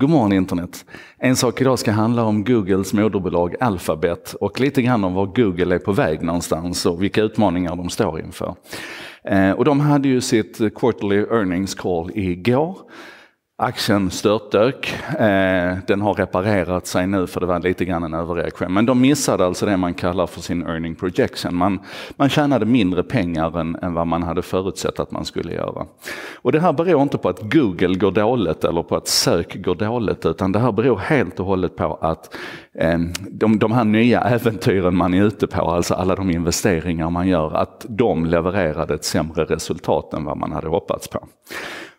Godmorgon internet! En sak idag ska handla om Googles moderbolag Alphabet och lite grann om var Google är på väg någonstans och vilka utmaningar de står inför. Eh, och de hade ju sitt Quarterly Earnings Call igår Aktien störtdök. Eh, den har reparerat sig nu för det var lite grann en överreaktion. Men de missade alltså det man kallar för sin earning projection. Man, man tjänade mindre pengar än, än vad man hade förutsett att man skulle göra. Och det här beror inte på att Google går dåligt eller på att sök går dåligt utan det här beror helt och hållet på att eh, de, de här nya äventyren man är ute på, alltså alla de investeringar man gör, att de levererade ett sämre resultat än vad man hade hoppats på.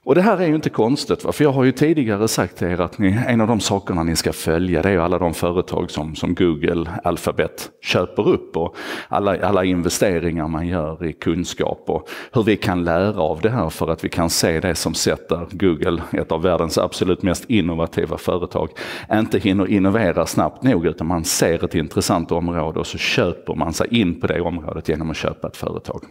Och det här är ju inte konstigt, för jag har ju tidigare sagt till er att ni, en av de sakerna ni ska följa det är alla de företag som, som Google, Alphabet köper upp och alla, alla investeringar man gör i kunskap och hur vi kan lära av det här för att vi kan se det som sätter Google, ett av världens absolut mest innovativa företag, inte hinner innovera snabbt nog utan man ser ett intressant område och så köper man sig in på det området genom att köpa ett företag.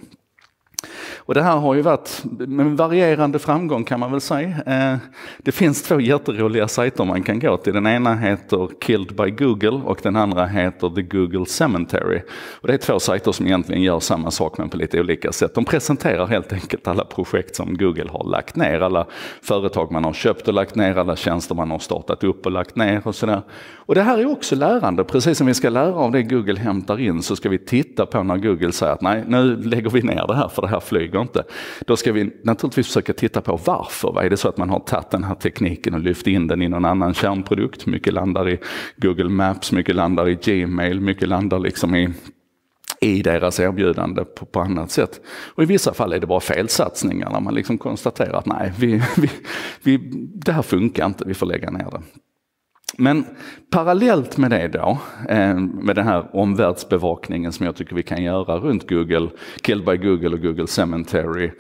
Och det här har ju varit med varierande framgång kan man väl säga. Eh, det finns två jätteroliga sajter man kan gå till. Den ena heter Killed by Google och den andra heter The Google Cemetery. Och det är två sajter som egentligen gör samma sak men på lite olika sätt. De presenterar helt enkelt alla projekt som Google har lagt ner, alla företag man har köpt och lagt ner, alla tjänster man har startat upp och lagt ner och sådär. Och det här är också lärande, precis som vi ska lära av det Google hämtar in så ska vi titta på när Google säger att nej, nu lägger vi ner det här för det här flyger går inte. Då ska vi naturligtvis försöka titta på varför. är det så att man har tagit den här tekniken och lyft in den i någon annan kärnprodukt? Mycket landar i Google Maps, mycket landar i Gmail, mycket landar liksom i i deras erbjudande på, på, annat sätt. Och i vissa fall är det bara felsatsningar när man liksom konstaterar att nej, vi, vi, vi, det här funkar inte, vi får lägga ner det. Men parallellt med det då, eh, med den här omvärldsbevakningen som jag tycker vi kan göra runt Google, Killed by Google och Google Cemetery,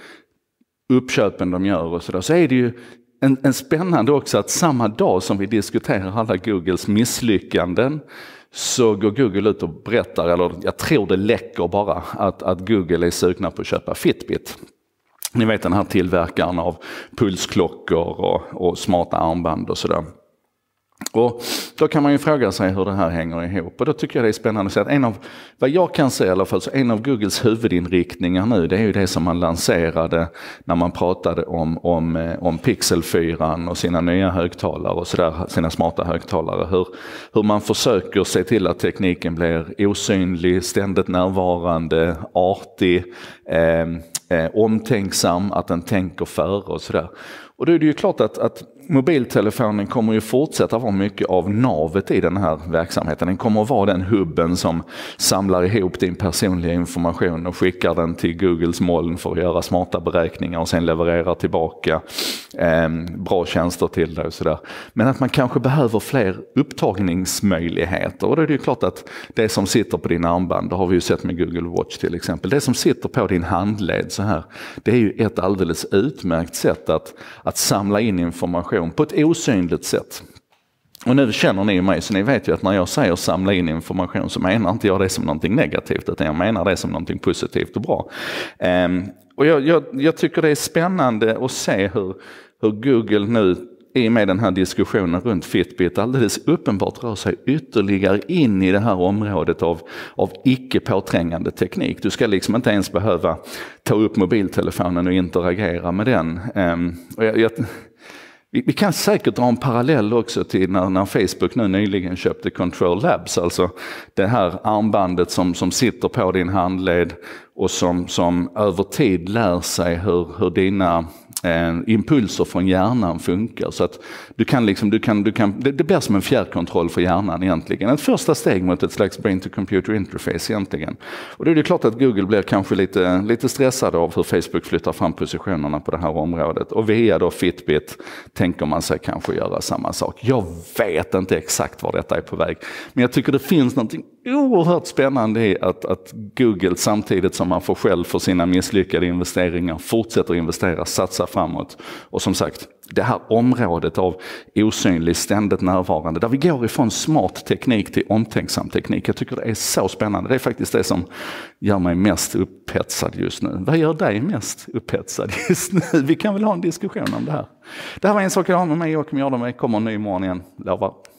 uppköpen de gör och sådär, så är det ju en, en, spännande också att samma dag som vi diskuterar alla Googles misslyckanden så går Google ut och berättar, eller jag tror det läcker bara, att, att Google är sugna på att köpa Fitbit. Ni vet den här tillverkaren av pulsklockor och, och smarta armband och sådär. Och då kan man ju fråga sig hur det här hänger ihop. Och då tycker jag det är spännande att se att en av, vad jag kan se i alla fall, så en av Googles huvudinriktningar nu det är ju det som man lanserade när man pratade om, om, eh, om Pixel 4 och sina nya högtalare och sådär, sina smarta högtalare. Hur, hur man försöker se till att tekniken blir osynlig, ständigt närvarande, artig, eh, eh, omtänksam, att den tänker före och sådär. Och då är det ju klart att, att mobiltelefonen kommer ju fortsätta vara mycket av navet i den här verksamheten. Den kommer att vara den hubben som samlar ihop din personliga information och skickar den till Googles moln för att göra smarta beräkningar och sen levererar tillbaka eh, bra tjänster till dig. Och så Men att man kanske behöver fler upptagningsmöjligheter. Och då är det ju klart att det som sitter på din armband, det har vi ju sett med Google Watch till exempel, det som sitter på din handled så här, det är ju ett alldeles utmärkt sätt att att samla in information på ett osynligt sätt. Och nu känner ni ju mig, så ni vet ju att när jag säger samla in information så menar inte jag det som någonting negativt, utan jag menar det som någonting positivt och bra. Ehm, och jag, jag, jag, tycker det är spännande att se hur, hur Google nu i och med den här diskussionen runt Fitbit alldeles uppenbart rör sig ytterligare in i det här området av, av icke påträngande teknik. Du ska liksom inte ens behöva ta upp mobiltelefonen och interagera med den. Ehm, och jag, jag, vi, kan säkert dra en parallell också till när, när, Facebook nu nyligen köpte Control Labs, alltså det här armbandet som, som sitter på din handled och som, som över tid lär sig hur, hur dina eh, impulser från hjärnan funkar. Så att du kan liksom, du kan, du kan, det, det blir som en fjärrkontroll för hjärnan egentligen. Ett första steg mot ett slags brain to computer interface egentligen. Och då är det klart att Google blir kanske lite, lite stressade av hur Facebook flyttar fram positionerna på det här området. Och via då Fitbit tänker man sig kanske göra samma sak. Jag vet inte exakt var detta är på väg, men jag tycker det finns någonting oerhört spännande i att, att Google samtidigt som man får själv för sina misslyckade investeringar fortsätter investera, satsa framåt. Och som sagt, det här området av osynlig, ständigt närvarande, där vi går ifrån smart teknik till omtänksam teknik. Jag tycker det är så spännande. Det är faktiskt det som gör mig mest upphetsad just nu. Vad gör dig mest upphetsad just nu? Vi kan väl ha en diskussion om det här. Det här var en sak jag har med mig, Joakim Jardenberg. Kommer en ny morgon igen, lovar.